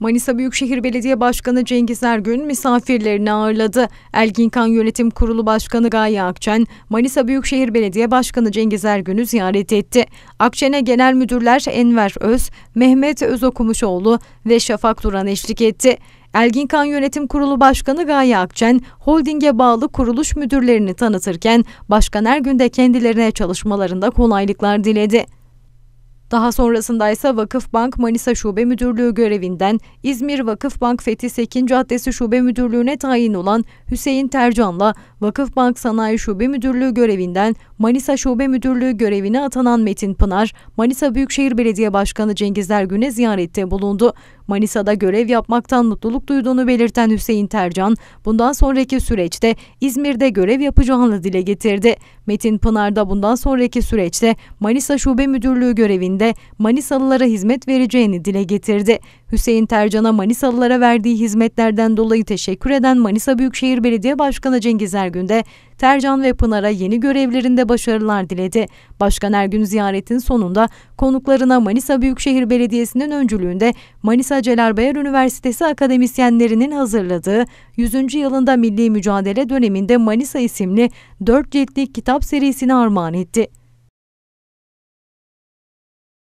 Manisa Büyükşehir Belediye Başkanı Cengiz Ergün misafirlerini ağırladı. Elginkan Yönetim Kurulu Başkanı Gaye Akçen, Manisa Büyükşehir Belediye Başkanı Cengiz Ergün'ü ziyaret etti. Akçen'e genel müdürler Enver Öz, Mehmet Özokumuşoğlu ve Şafak Duran eşlik etti. Elginkan Yönetim Kurulu Başkanı Gaye Akçen, holdinge bağlı kuruluş müdürlerini tanıtırken Başkan Ergün de kendilerine çalışmalarında kolaylıklar diledi. Daha sonrasında ise Vakıf Bank Manisa Şube Müdürlüğü görevinden İzmir Vakıf Bank Fethi Sekin Caddesi Şube Müdürlüğü'ne tayin olan Hüseyin Tercan'la Vakıf Bank Sanayi Şube Müdürlüğü görevinden Manisa Şube Müdürlüğü görevine atanan Metin Pınar, Manisa Büyükşehir Belediye Başkanı Cengizler Ergün'e ziyarette bulundu. Manisa'da görev yapmaktan mutluluk duyduğunu belirten Hüseyin Tercan, bundan sonraki süreçte İzmir'de görev yapacağını dile getirdi. Metin Pınar da bundan sonraki süreçte Manisa Şube Müdürlüğü görevinde Manisalılara hizmet vereceğini dile getirdi. Hüseyin Tercan'a Manisalılara verdiği hizmetlerden dolayı teşekkür eden Manisa Büyükşehir Belediye Başkanı Cengiz Ergün de Tercan ve Pınar'a yeni görevlerinde başarılar diledi. Başkan Ergün ziyaretin sonunda konuklarına Manisa Büyükşehir Belediyesi'nin öncülüğünde Manisa Celal Bayar Üniversitesi akademisyenlerinin hazırladığı 100. yılında milli mücadele döneminde Manisa isimli 4 ciltlik kitap serisini armağan etti.